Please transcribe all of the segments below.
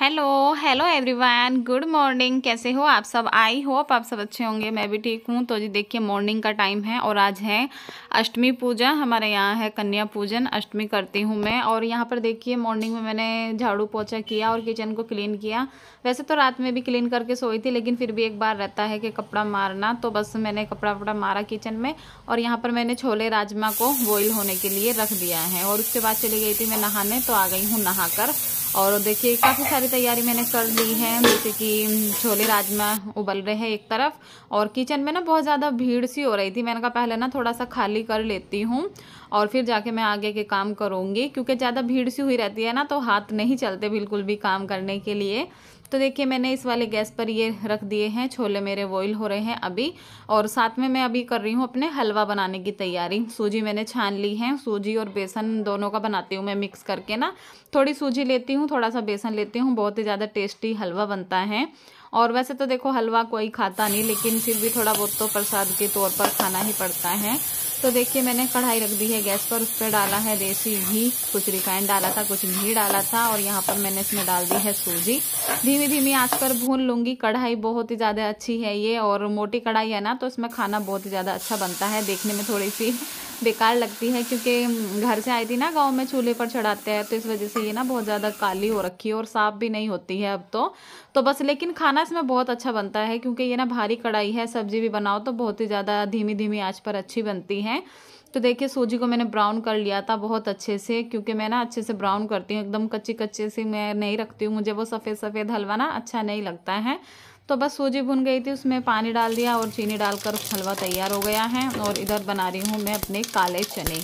hello hello everyone good morning कैसे हो आप सब आई होप आप सब अच्छे होंगे मैं भी ठीक हूँ तो जी देखिए मॉर्निंग का टाइम है और आज है अष्टमी पूजा हमारे यहाँ है कन्या पूजन अष्टमी करती हूँ मैं और यहाँ पर देखिए मॉर्निंग में मैंने झाड़ू पोछा किया और किचन को क्लीन किया वैसे तो रात में भी क्लीन करके सोई थी लेकिन फिर भी एक बार रहता है कि कपड़ा मारना तो बस मैंने कपड़ा वपड़ा मारा किचन में और यहाँ पर मैंने छोले राजमा को बॉइल होने के लिए रख दिया है और उसके बाद चली गई थी मैं नहाने तो आ गई हूँ नहाकर और देखिए काफ़ी सारी तैयारी मैंने कर ली है जैसे कि छोले राजमा उबल रहे हैं एक तरफ और किचन में ना बहुत ज़्यादा भीड़ सी हो रही थी मैंने कहा पहले ना थोड़ा सा खाली कर लेती हूँ और फिर जाके मैं आगे के काम करूँगी क्योंकि ज़्यादा भीड़ सी हुई रहती है ना तो हाथ नहीं चलते बिल्कुल भी काम करने के लिए तो देखिए मैंने इस वाले गैस पर ये रख दिए हैं छोले मेरे बॉयल हो रहे हैं अभी और साथ में मैं अभी कर रही हूँ अपने हलवा बनाने की तैयारी सूजी मैंने छान ली है सूजी और बेसन दोनों का बनाती हूँ मैं मिक्स करके ना थोड़ी सूजी लेती हूँ थोड़ा सा बेसन लेती हूँ बहुत ही ज़्यादा टेस्टी हलवा बनता है और वैसे तो देखो हलवा कोई खाता नहीं लेकिन फिर भी थोड़ा बहुत तो प्रसाद के तौर पर खाना ही पड़ता है तो देखिए मैंने कढ़ाई रख दी है गैस पर उस पर डाला है देसी घी कुछ रिफाइंड डाला था कुछ घी डाला था और यहाँ पर मैंने इसमें डाल दी है सूजी धीमी धीमी आंच पर भून लूंगी कढ़ाई बहुत ही ज़्यादा अच्छी है ये और मोटी कढ़ाई है ना तो इसमें खाना बहुत ही ज़्यादा अच्छा बनता है देखने में थोड़ी सी बेकार लगती है क्योंकि घर से आई थी ना गांव में चूल्हे पर चढ़ाते हैं तो इस वजह से ये ना बहुत ज़्यादा काली हो रखी है और साफ़ भी नहीं होती है अब तो तो बस लेकिन खाना इसमें बहुत अच्छा बनता है क्योंकि ये ना भारी कढ़ाई है सब्जी भी बनाओ तो बहुत ही ज़्यादा धीमी धीमी आँच पर अच्छी बनती है तो देखिए सूजी को मैंने ब्राउन कर लिया था बहुत अच्छे से क्योंकि मैं ना अच्छे से ब्राउन करती हूँ एकदम कच्ची कच्चे से मैं नहीं रखती हूँ मुझे वो सफ़ेद सफ़ेद हलवा ना अच्छा नहीं लगता है तो बस सूजी भुन गई थी उसमें पानी डाल दिया और चीनी डालकर हलवा तैयार हो गया है और इधर बना रही हूँ मैं अपने काले चने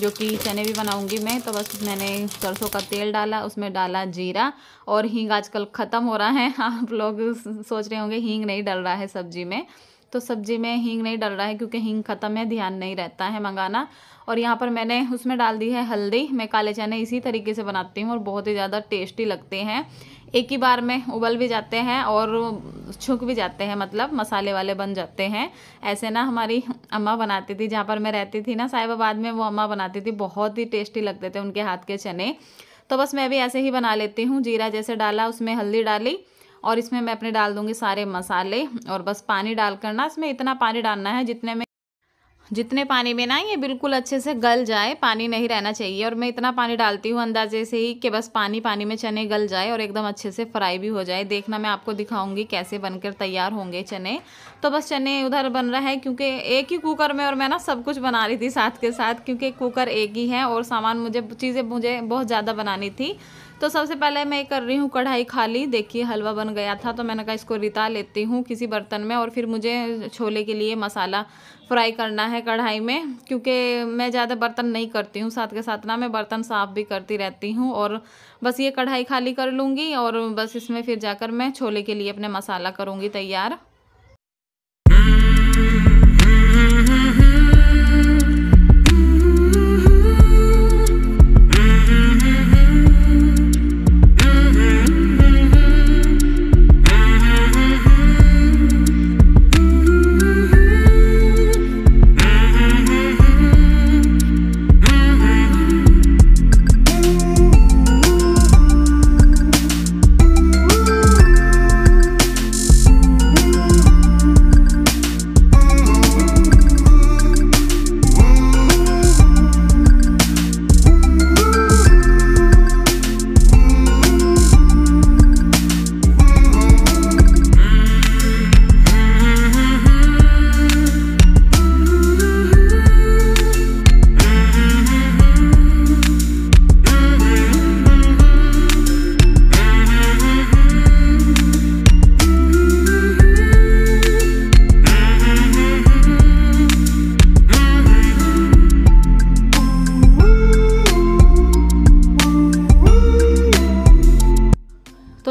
जो कि चने भी बनाऊंगी मैं तो बस मैंने सरसों का तेल डाला उसमें डाला जीरा और हींग आजकल ख़त्म हो रहा है आप लोग सोच रहे होंगे हींग नहीं डल रहा है सब्जी में तो सब्जी में हींग नहीं डल रहा है क्योंकि हींग ख़त्म है ध्यान नहीं रहता है मंगाना और यहाँ पर मैंने उसमें डाल दी है हल्दी मैं काले चने इसी तरीके से बनाती हूँ और बहुत ही ज़्यादा टेस्टी लगते हैं एक ही बार में उबल भी जाते हैं और छुक भी जाते हैं मतलब मसाले वाले बन जाते हैं ऐसे ना हमारी अम्मा बनाती थी जहाँ पर मैं रहती थी ना साहिबाबाद में वो अम्मा बनाती थी बहुत ही टेस्टी लगते थे उनके हाथ के चने तो बस मैं भी ऐसे ही बना लेती हूँ जीरा जैसे डाला उसमें हल्दी डाली और इसमें मैं अपने डाल दूँगी सारे मसाले और बस पानी डालकर ना इसमें इतना पानी डालना है जितने में जितने पानी में ना ये बिल्कुल अच्छे से गल जाए पानी नहीं रहना चाहिए और मैं इतना पानी डालती हूँ अंदाजे से ही कि बस पानी पानी में चने गल जाए और एकदम अच्छे से फ्राई भी हो जाए देखना मैं आपको दिखाऊंगी कैसे बनकर तैयार होंगे चने तो बस चने उधर बन रहा है क्योंकि एक ही कुकर में और मैं ना सब कुछ बना रही थी साथ के साथ क्योंकि कुकर एक ही है और सामान मुझे चीज़ें मुझे बहुत ज़्यादा बनानी थी तो सबसे पहले मैं कर रही हूँ कढ़ाई खाली देखिए हलवा बन गया था तो मैंने कहा इसको रिता लेती हूँ किसी बर्तन में और फिर मुझे छोले के लिए मसाला फ्राई करना है कढ़ाई में क्योंकि मैं ज़्यादा बर्तन नहीं करती हूँ साथ के साथ ना मैं बर्तन साफ़ भी करती रहती हूँ और बस ये कढ़ाई खाली कर लूँगी और बस इसमें फिर जाकर मैं छोले के लिए अपने मसाला करूँगी तैयार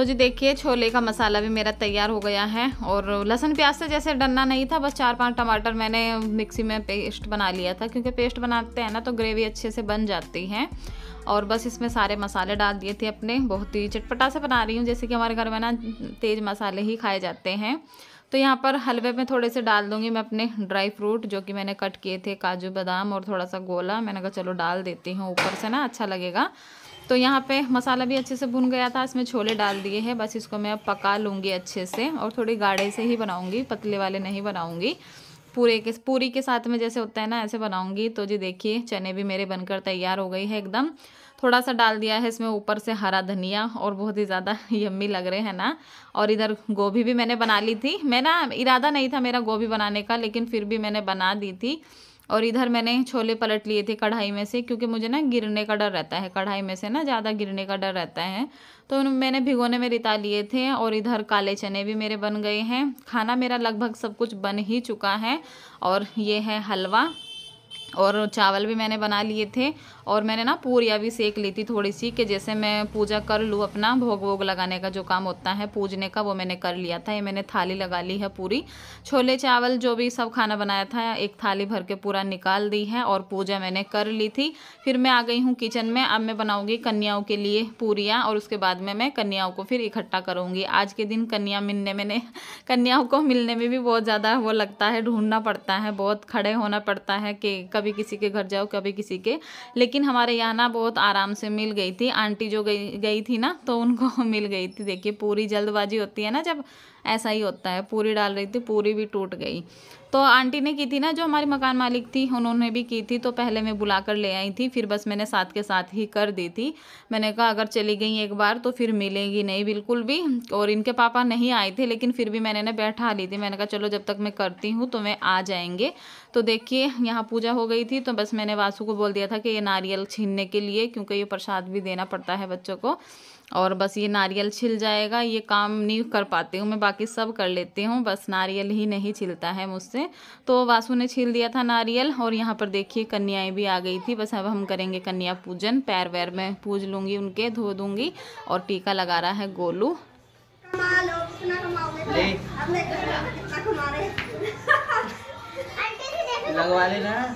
जी देखिए छोले का मसाला भी मेरा तैयार हो गया है और लहसन प्याज से जैसे डरना नहीं था बस चार पांच टमाटर मैंने मिक्सी में पेस्ट बना लिया था क्योंकि पेस्ट बनाते हैं ना तो ग्रेवी अच्छे से बन जाती है और बस इसमें सारे मसाले डाल दिए थे अपने बहुत ही चटपटा से बना रही हूँ जैसे कि हमारे घर में ना तेज़ मसाले ही खाए जाते हैं तो यहाँ पर हलवे में थोड़े से डाल दूँगी मैं अपने ड्राई फ्रूट जो कि मैंने कट किए थे काजू बादाम और थोड़ा सा गोला मैंने कहा चलो डाल देती हूँ ऊपर से ना अच्छा लगेगा तो यहाँ पे मसाला भी अच्छे से भुन गया था इसमें छोले डाल दिए हैं बस इसको मैं अब पका लूँगी अच्छे से और थोड़ी गाढ़े से ही बनाऊँगी पतले वाले नहीं बनाऊँगी पूरे के पूरी के साथ में जैसे होता है ना ऐसे बनाऊँगी तो जी देखिए चने भी मेरे बनकर तैयार हो गई है एकदम थोड़ा सा डाल दिया है इसमें ऊपर से हरा धनिया और बहुत ही ज़्यादा यम्मी लग रहे हैं ना और इधर गोभी भी मैंने बना ली थी मैं ना इरादा नहीं था मेरा गोभी बनाने का लेकिन फिर भी मैंने बना दी थी और इधर मैंने छोले पलट लिए थे कढ़ाई में से क्योंकि मुझे ना गिरने का डर रहता है कढ़ाई में से ना ज़्यादा गिरने का डर रहता है तो मैंने भिगोने में रिता लिए थे और इधर काले चने भी मेरे बन गए हैं खाना मेरा लगभग सब कुछ बन ही चुका है और ये है हलवा और चावल भी मैंने बना लिए थे और मैंने ना पूरिया भी सेक ली थी थोड़ी सी कि जैसे मैं पूजा कर लूँ अपना भोग वोग लगाने का जो काम होता है पूजने का वो मैंने कर लिया था ये मैंने थाली लगा ली है पूरी छोले चावल जो भी सब खाना बनाया था एक थाली भर के पूरा निकाल दी है और पूजा मैंने कर ली थी फिर मैं आ गई हूँ किचन में अब मैं बनाऊँगी कन्याओं के लिए पूरियाँ और उसके बाद में मैं कन्याओं को फिर इकट्ठा करूँगी आज के दिन कन्या मिलने मैंने कन्याओं को मिलने में भी बहुत ज़्यादा वो लगता है ढूंढना पड़ता है बहुत खड़े होना पड़ता है कि कभी किसी के घर जाओ कभी किसी के लेकिन हमारे यहाँ ना बहुत आराम से मिल गई थी आंटी जो गई गई थी ना तो उनको मिल गई थी देखिए पूरी जल्दबाजी होती है ना जब ऐसा ही होता है पूरी डाल रही थी पूरी भी टूट गई तो आंटी ने की थी ना जो हमारी मकान मालिक थी उन्होंने भी की थी तो पहले मैं बुला कर ले आई थी फिर बस मैंने साथ के साथ ही कर दी थी मैंने कहा अगर चली गई एक बार तो फिर मिलेंगी नहीं बिल्कुल भी और इनके पापा नहीं आए थे लेकिन फिर भी मैंने ना बैठा ली थी मैंने कहा चलो जब तक मैं करती हूँ तो मैं आ जाएंगे तो देखिए यहाँ पूजा हो गई थी तो बस मैंने वासु को बोल दिया था कि ये नारियल छीनने के लिए क्योंकि ये प्रसाद भी देना पड़ता है बच्चों को और बस ये नारियल छिल जाएगा ये काम नहीं कर पाती हूँ मैं बाकी सब कर लेती हूँ बस नारियल ही नहीं छिलता है मुझसे तो वासु ने छील दिया था नारियल और यहाँ पर देखिए कन्याएं भी आ गई थी बस अब हम करेंगे कन्या पूजन पैर वैर में पूज लूँगी उनके धो दूँगी और टीका लगा रहा है गोलू लगवा लेना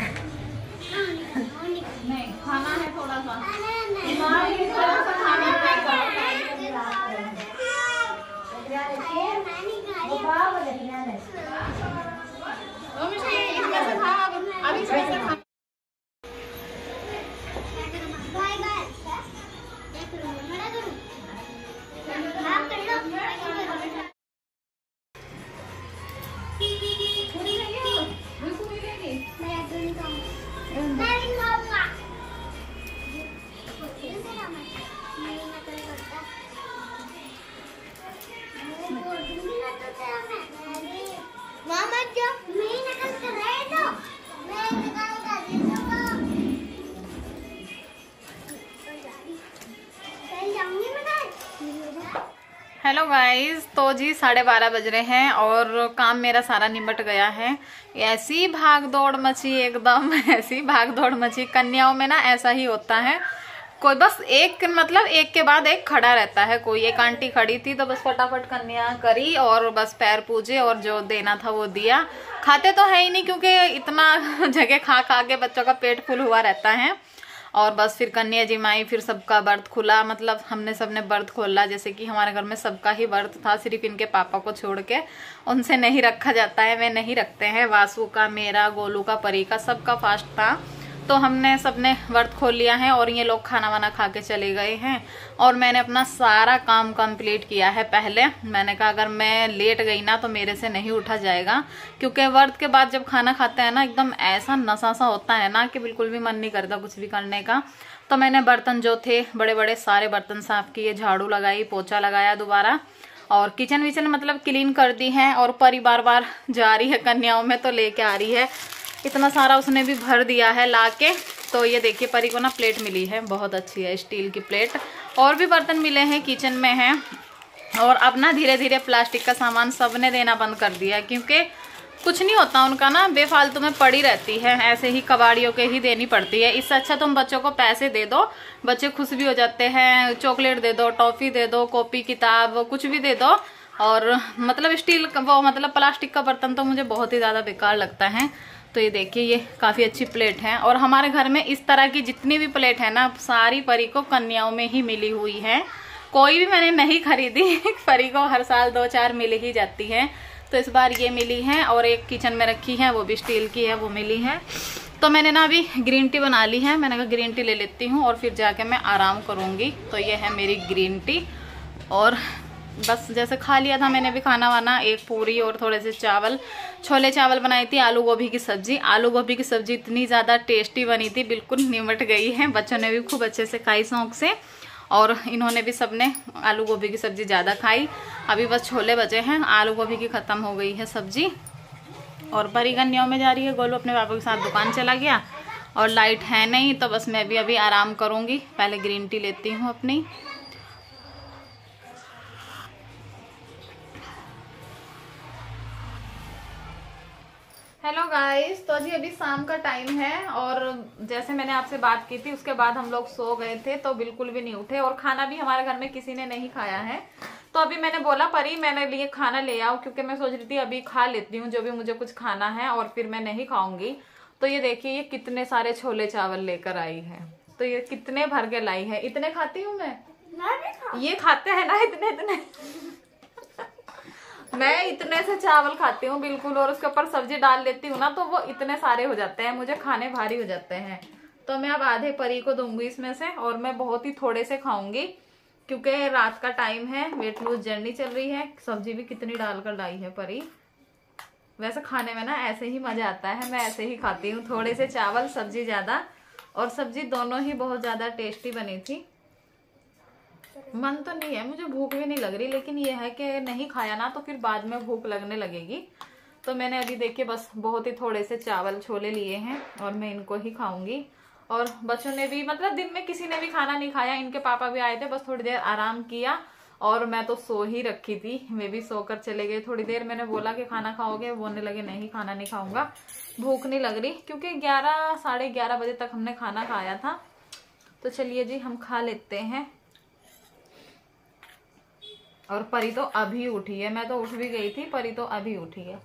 गाइस तो जी साढ़े बारह बज रहे हैं और काम मेरा सारा निमट गया है ऐसी भाग दौड़ मची एकदम ऐसी भाग दौड़ मची कन्याओं में ना ऐसा ही होता है कोई बस एक मतलब एक के बाद एक खड़ा रहता है कोई एक आंटी खड़ी थी तो बस फटाफट कन्या करी और बस पैर पूजे और जो देना था वो दिया खाते तो है ही नहीं क्योंकि इतना जगह खा खा के बच्चों का पेट फुल हुआ रहता है और बस फिर कन्या जिमाई फिर सबका बर्थ खुला मतलब हमने सबने बर्थ खोला जैसे कि हमारे घर में सबका ही बर्थ था सिर्फ इनके पापा को छोड़ के उनसे नहीं रखा जाता है वे नहीं रखते हैं वासु का मेरा गोलू का परी का सबका फास्ट था तो हमने सबने वर्त खोल लिया है और ये लोग खाना वाना खा के चले गए हैं और मैंने अपना सारा काम कंप्लीट किया है पहले मैंने कहा अगर मैं लेट गई ना तो मेरे से नहीं उठा जाएगा क्योंकि वर्त के बाद जब खाना खाते हैं ना एकदम ऐसा नशा सा होता है ना कि बिल्कुल भी मन नहीं करता कुछ भी करने का तो मैंने बर्तन जो थे बड़े बड़े सारे बर्तन साफ किए झाड़ू लगाई पोछा लगाया दोबारा और किचन विचन मतलब क्लीन कर दी है और परी बार बार जा रही है कन्याओं में तो लेके आ रही है इतना सारा उसने भी भर दिया है ला के तो ये देखिए परी को ना प्लेट मिली है बहुत अच्छी है स्टील की प्लेट और भी बर्तन मिले हैं किचन में हैं और अब ना धीरे धीरे प्लास्टिक का सामान सब ने देना बंद कर दिया क्योंकि कुछ नहीं होता उनका ना बेफालतू में पड़ी रहती है ऐसे ही कबाड़ियों के ही देनी पड़ती है इससे अच्छा तुम बच्चों को पैसे दे दो बच्चे खुश भी हो जाते हैं चॉकलेट दे दो टॉफ़ी दे दो कॉपी किताब कुछ भी दे दो और मतलब स्टील वो मतलब प्लास्टिक का बर्तन तो मुझे बहुत ही ज़्यादा बेकार लगता है तो ये देखिए ये काफ़ी अच्छी प्लेट है और हमारे घर में इस तरह की जितनी भी प्लेट है ना सारी परी को कन्याओं में ही मिली हुई है कोई भी मैंने नहीं खरीदी परी को हर साल दो चार मिल ही जाती है तो इस बार ये मिली है और एक किचन में रखी है वो भी स्टील की है वो मिली है तो मैंने ना अभी ग्रीन टी बना ली है मैंने कहा ग्रीन टी ले लेती हूँ और फिर जाके मैं आराम करूँगी तो ये है मेरी ग्रीन टी और बस जैसे खा लिया था मैंने भी खाना वाना एक पूरी और थोड़े से चावल छोले चावल बनाई थी आलू गोभी की सब्जी आलू गोभी की सब्जी इतनी ज़्यादा टेस्टी बनी थी बिल्कुल निमट गई है बच्चों ने भी खूब अच्छे से खाई शौक से और इन्होंने भी सबने आलू गोभी की सब्जी ज़्यादा खाई अभी बस छोले बचे हैं आलू गोभी की ख़त्म हो गई है सब्जी और परिगन्यों गन्याओं में जा रही है गोलू अपने पापा के साथ दुकान चला गया और लाइट है नहीं तो बस मैं भी अभी आराम करूँगी पहले ग्रीन टी लेती हूँ अपनी हेलो गाइस तो जी अभी शाम का टाइम है और जैसे मैंने आपसे बात की थी उसके बाद हम लोग सो गए थे तो बिल्कुल भी नहीं उठे और खाना भी हमारे घर में किसी ने नहीं खाया है तो अभी मैंने बोला परी मैंने लिए खाना ले आऊँ क्योंकि मैं सोच रही थी अभी खा लेती हूँ जो भी मुझे कुछ खाना है और फिर मैं नहीं खाऊंगी तो ये देखिए ये कितने सारे छोले चावल लेकर आई है तो ये कितने भर के लाई है इतने खाती हूँ मैं ये खाते हैं ना इतने इतने मैं इतने से चावल खाती हूँ बिल्कुल और उसके ऊपर सब्जी डाल लेती हूँ ना तो वो इतने सारे हो जाते हैं मुझे खाने भारी हो जाते हैं तो मैं अब आधे परी को दूंगी इसमें से और मैं बहुत ही थोड़े से खाऊंगी क्योंकि रात का टाइम है वेट लूज जर्नी चल रही है सब्जी भी कितनी डालकर लाई है परी वैसे खाने में ना ऐसे ही मजा आता है मैं ऐसे ही खाती हूँ थोड़े से चावल सब्जी ज़्यादा और सब्जी दोनों ही बहुत ज़्यादा टेस्टी बनी थी मन तो नहीं है मुझे भूख भी नहीं लग रही लेकिन ये है कि नहीं खाया ना तो फिर बाद में भूख लगने लगेगी तो मैंने अभी देखिए बस बहुत ही थोड़े से चावल छोले लिए हैं और मैं इनको ही खाऊंगी और बच्चों ने भी मतलब दिन में किसी ने भी खाना नहीं खाया इनके पापा भी आए थे बस थोड़ी देर आराम किया और मैं तो सो ही रखी थी मैं भी सोकर चले गए थोड़ी देर मैंने बोला कि खाना खाओगे बोलने लगे नहीं खाना नहीं खाऊंगा भूख नहीं लग रही क्योंकि ग्यारह साढ़े ग्यारह बजे तक हमने खाना खाया था तो चलिए जी हम खा लेते हैं और परी तो अभी उठी है मैं तो उठ भी गई थी परी तो अभी उठी है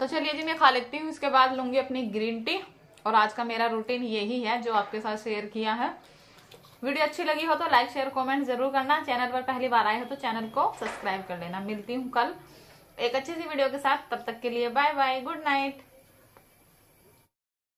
तो चलिए जी मैं खा लेती हूँ इसके बाद लूंगी अपनी ग्रीन टी और आज का मेरा रूटीन यही है जो आपके साथ शेयर किया है वीडियो अच्छी लगी हो तो लाइक शेयर कमेंट जरूर करना चैनल पर पहली बार आए हो तो चैनल को सब्सक्राइब कर लेना मिलती हूँ कल एक अच्छी सी वीडियो के साथ तब तक के लिए बाय बाय गुड नाइट